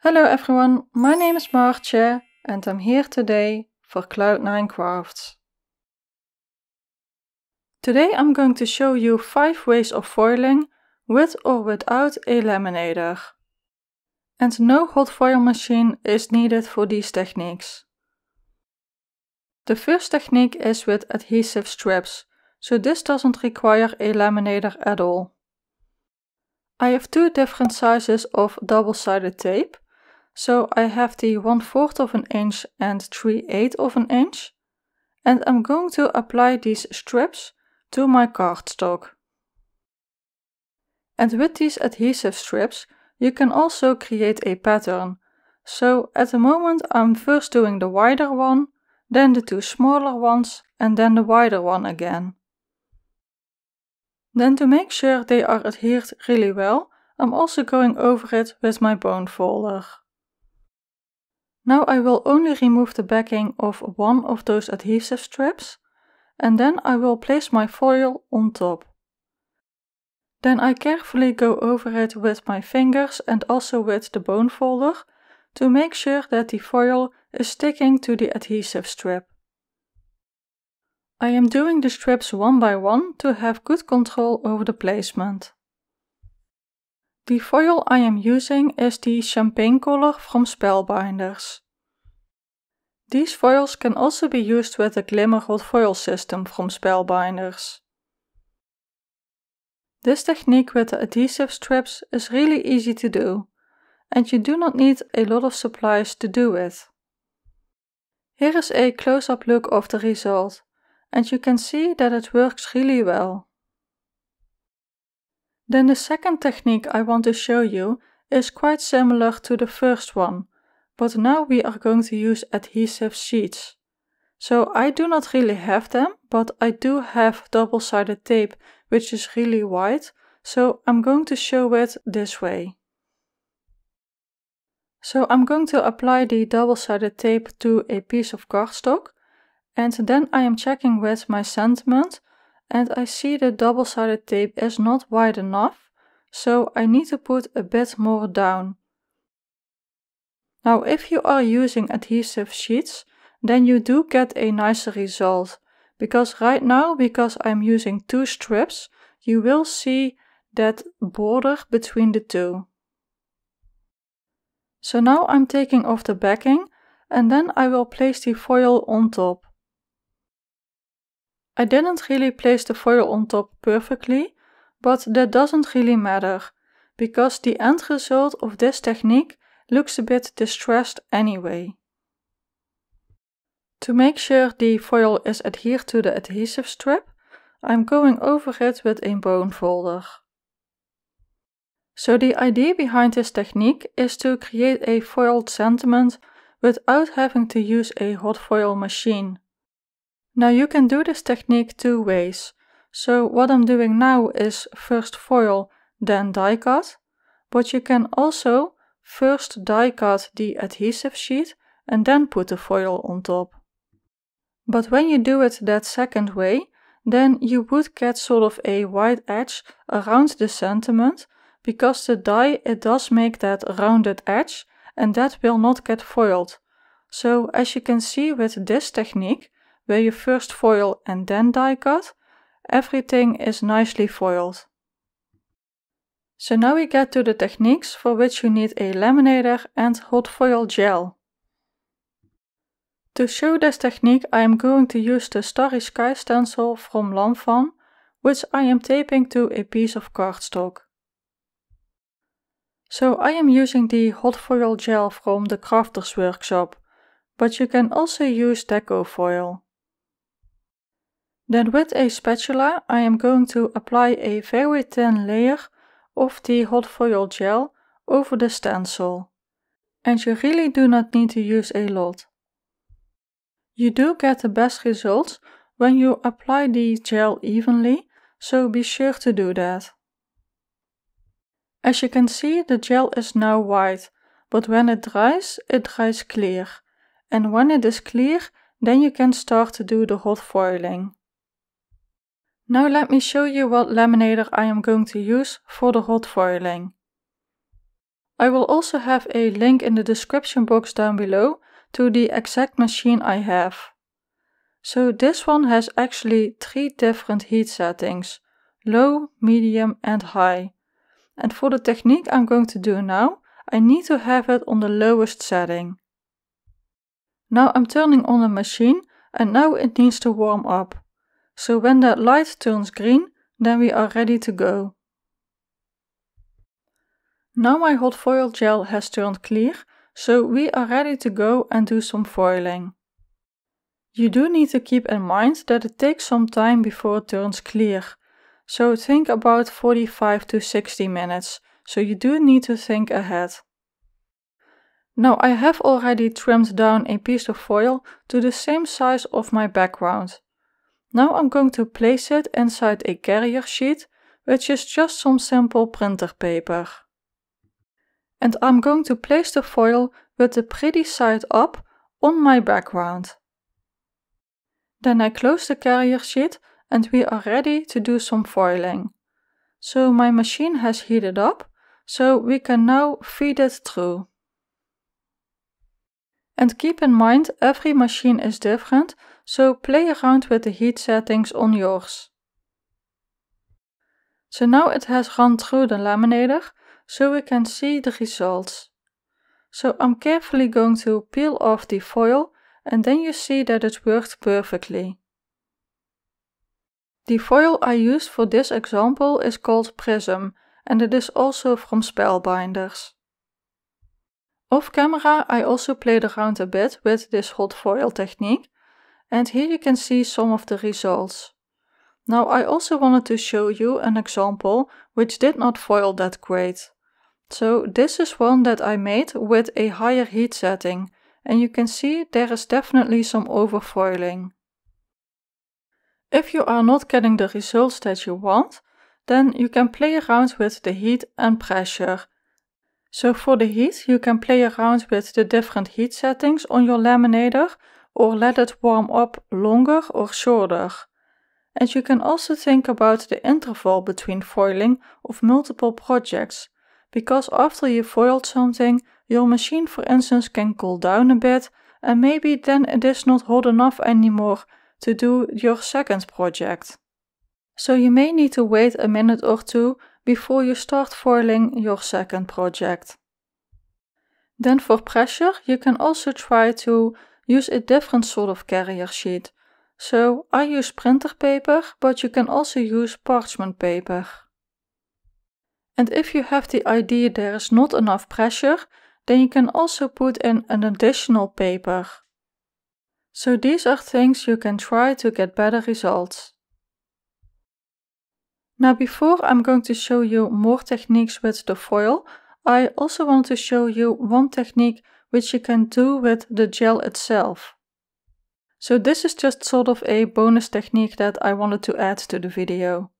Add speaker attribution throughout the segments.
Speaker 1: Hello everyone, my name is Martje and I'm here today for Cloud9 Crafts. Today I'm going to show you 5 ways of foiling with or without a laminator. And no hot foil machine is needed for these techniques. The first technique is with adhesive strips, so this doesn't require a laminator at all. I have two different sizes of double-sided tape so I have the 1 4th of an inch and 3 8 of an inch. And I'm going to apply these strips to my cardstock. And with these adhesive strips, you can also create a pattern. So at the moment I'm first doing the wider one, then the two smaller ones, and then the wider one again. Then to make sure they are adhered really well, I'm also going over it with my bone folder. Now I will only remove the backing of one of those adhesive strips and then I will place my foil on top. Then I carefully go over it with my fingers and also with the bone folder to make sure that the foil is sticking to the adhesive strip. I am doing the strips one by one to have good control over the placement. The foil I am using is the champagne color from Spellbinders. These foils can also be used with the Glimmer Hot Foil system from Spellbinders. This technique with the adhesive strips is really easy to do, and you do not need a lot of supplies to do it. Here is a close-up look of the result, and you can see that it works really well. Then the second technique I want to show you is quite similar to the first one, but now we are going to use adhesive sheets. So I do not really have them, but I do have double-sided tape, which is really wide, so I'm going to show it this way. So I'm going to apply the double-sided tape to a piece of cardstock, and then I am checking with my sentiment and I see the double-sided tape is not wide enough, so I need to put a bit more down. Now if you are using adhesive sheets, then you do get a nicer result, because right now, because I'm using two strips, you will see that border between the two. So now I'm taking off the backing and then I will place the foil on top. I didn't really place the foil on top perfectly, but that doesn't really matter, because the end result of this technique looks a bit distressed anyway. To make sure the foil is adhered to the adhesive strip, I'm going over it with a bone folder. So the idea behind this technique is to create a foiled sentiment without having to use a hot foil machine. Now you can do this technique two ways. So what I'm doing now is first foil, then die cut. But you can also first die cut the adhesive sheet and then put the foil on top. But when you do it that second way, then you would get sort of a white edge around the sentiment because the die it does make that rounded edge and that will not get foiled. So as you can see with this technique, where you first foil and then die cut, everything is nicely foiled. So now we get to the techniques for which you need a laminator and hot foil gel. To show this technique I am going to use the Starry Sky stencil from Lanvin, which I am taping to a piece of cardstock. So I am using the hot foil gel from the Crafters Workshop, but you can also use deco foil. Then with a spatula I am going to apply a very thin layer of the hot foil gel over the stencil. And you really do not need to use a lot. You do get the best results when you apply the gel evenly, so be sure to do that. As you can see the gel is now white, but when it dries, it dries clear. And when it is clear, then you can start to do the hot foiling. Now let me show you what laminator I am going to use for the hot foiling. I will also have a link in the description box down below to the exact machine I have. So this one has actually three different heat settings, low, medium and high. And for the technique I'm going to do now, I need to have it on the lowest setting. Now I'm turning on the machine and now it needs to warm up. So when that light turns green, then we are ready to go. Now my hot foil gel has turned clear, so we are ready to go and do some foiling. You do need to keep in mind that it takes some time before it turns clear. So think about 45 to 60 minutes, so you do need to think ahead. Now I have already trimmed down a piece of foil to the same size of my background. Now I'm going to place it inside a carrier sheet, which is just some simple printer paper. And I'm going to place the foil with the pretty side up on my background. Then I close the carrier sheet and we are ready to do some foiling. So my machine has heated up, so we can now feed it through. And keep in mind every machine is different, so play around with the heat settings on yours. So now it has run through the laminator, so we can see the results. So I'm carefully going to peel off the foil and then you see that it worked perfectly. The foil I used for this example is called Prism and it is also from Spellbinders. Off camera I also played around a bit with this hot foil technique and here you can see some of the results. Now I also wanted to show you an example which did not foil that great. So this is one that I made with a higher heat setting and you can see there is definitely some overfoiling. If you are not getting the results that you want, then you can play around with the heat and pressure. So for the heat, you can play around with the different heat settings on your laminator or let it warm up longer or shorter. And you can also think about the interval between foiling of multiple projects, because after you foiled something, your machine for instance can cool down a bit and maybe then it is not hot enough anymore to do your second project. So you may need to wait a minute or two before you start foiling your second project. Then for pressure, you can also try to use a different sort of carrier sheet. So I use printer paper, but you can also use parchment paper. And if you have the idea there is not enough pressure, then you can also put in an additional paper. So these are things you can try to get better results. Now before I'm going to show you more techniques with the foil, I also want to show you one technique which you can do with the gel itself. So this is just sort of a bonus technique that I wanted to add to the video.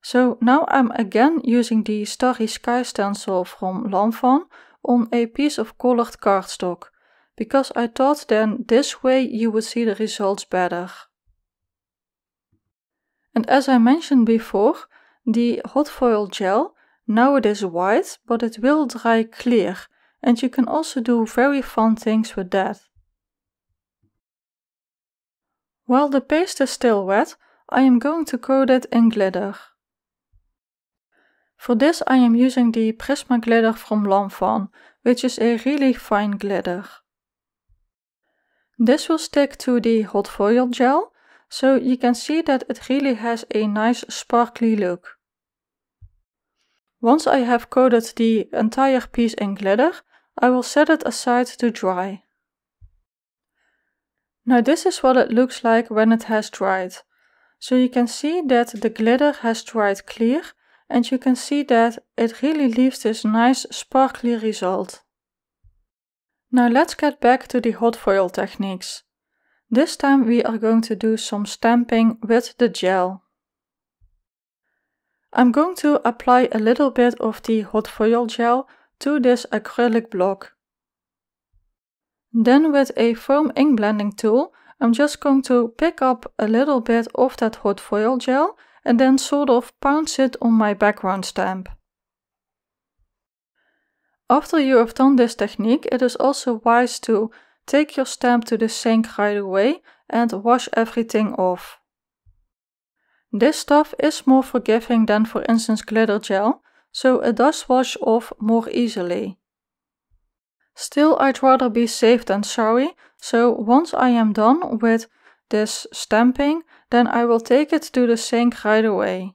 Speaker 1: So now I'm again using the Starry Sky stencil from Lanvin on a piece of colored cardstock, because I thought then this way you would see the results better. And as I mentioned before, the hot foil gel, now it is white, but it will dry clear, and you can also do very fun things with that. While the paste is still wet, I am going to coat it in glitter. For this I am using the Prisma glitter from Lanvin, which is a really fine glitter. This will stick to the hot foil gel, so you can see that it really has a nice sparkly look. Once I have coated the entire piece in glitter, I will set it aside to dry. Now this is what it looks like when it has dried. So you can see that the glitter has dried clear and you can see that it really leaves this nice sparkly result. Now let's get back to the hot foil techniques. This time we are going to do some stamping with the gel. I'm going to apply a little bit of the hot foil gel to this acrylic block. Then with a foam ink blending tool, I'm just going to pick up a little bit of that hot foil gel and then sort of pounce it on my background stamp. After you have done this technique, it is also wise to take your stamp to the sink right away and wash everything off. This stuff is more forgiving than for instance glitter gel, so it does wash off more easily. Still, I'd rather be safe than sorry, so once I am done with this stamping, then I will take it to the sink right away.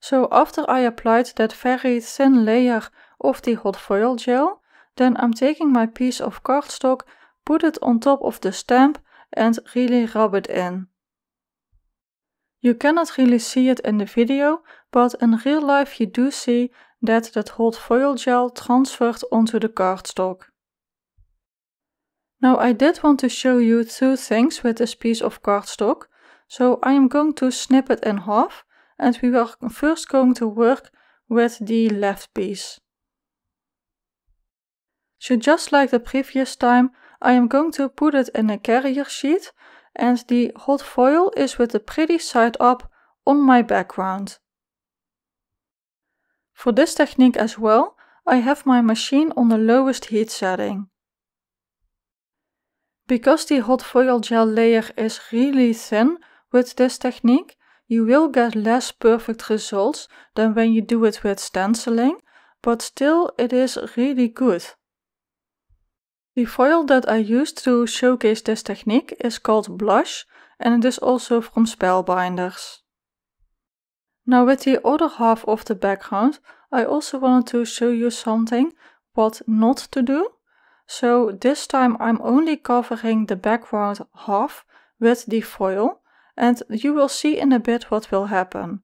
Speaker 1: So after I applied that very thin layer of the hot foil gel, then I'm taking my piece of cardstock, put it on top of the stamp and really rub it in. You cannot really see it in the video, but in real life you do see that that hot foil gel transferred onto the cardstock. Now I did want to show you two things with this piece of cardstock, so I am going to snip it in half and we are first going to work with the left piece. So just like the previous time, I am going to put it in a carrier sheet and the hot foil is with the pretty side up on my background. For this technique as well, I have my machine on the lowest heat setting. Because the hot foil gel layer is really thin with this technique, you will get less perfect results than when you do it with stenciling, but still it is really good. The foil that I used to showcase this technique is called blush and it is also from Spellbinders. Now with the other half of the background, I also wanted to show you something what not to do. So this time I'm only covering the background half with the foil and you will see in a bit what will happen.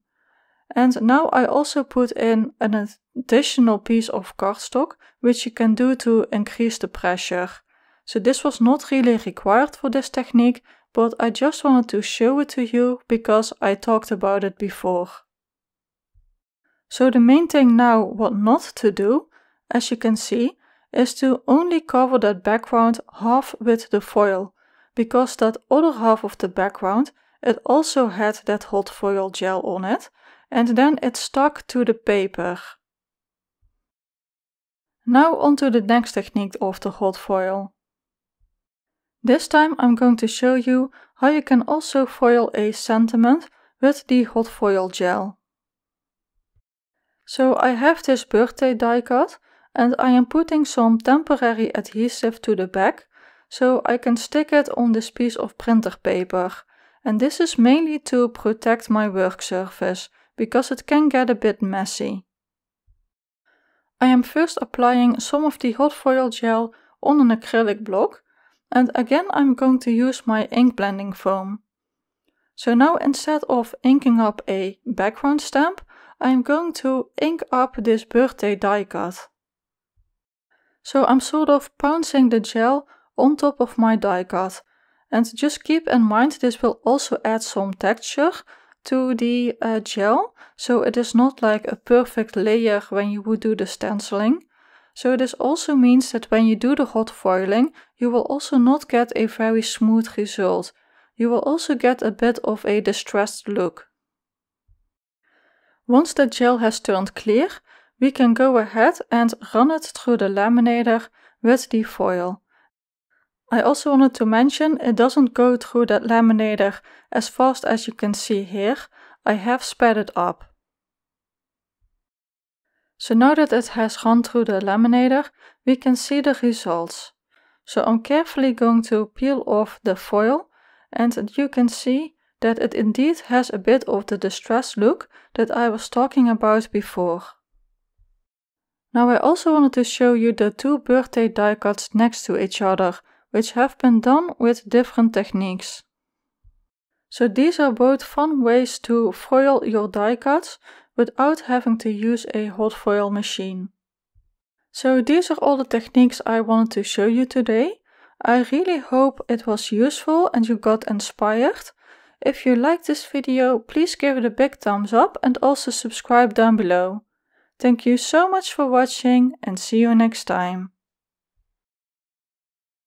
Speaker 1: And now I also put in an additional piece of cardstock, which you can do to increase the pressure. So this was not really required for this technique, but I just wanted to show it to you because I talked about it before. So the main thing now what not to do, as you can see, is to only cover that background half with the foil, because that other half of the background, it also had that hot foil gel on it, and then it stuck to the paper. Now onto the next technique of the hot foil. This time I'm going to show you how you can also foil a sentiment with the hot foil gel. So I have this birthday die cut and I am putting some temporary adhesive to the back so I can stick it on this piece of printer paper. And this is mainly to protect my work surface because it can get a bit messy. I am first applying some of the hot foil gel on an acrylic block and again I'm going to use my ink blending foam. So now instead of inking up a background stamp, I'm going to ink up this birthday die cut. So I'm sort of pouncing the gel on top of my die cut. And just keep in mind this will also add some texture to the uh, gel. So it is not like a perfect layer when you would do the stenciling. So this also means that when you do the hot foiling, you will also not get a very smooth result. You will also get a bit of a distressed look. Once the gel has turned clear, we can go ahead and run it through the laminator with the foil. I also wanted to mention it doesn't go through that laminator as fast as you can see here, I have sped it up. So now that it has gone through the laminator, we can see the results. So I'm carefully going to peel off the foil and you can see that it indeed has a bit of the distressed look that I was talking about before. Now I also wanted to show you the two birthday die cuts next to each other which have been done with different techniques. So these are both fun ways to foil your die cuts without having to use a hot foil machine. So these are all the techniques I wanted to show you today. I really hope it was useful and you got inspired. If you like this video, please give it a big thumbs up and also subscribe down below. Thank you so much for watching and see you next time.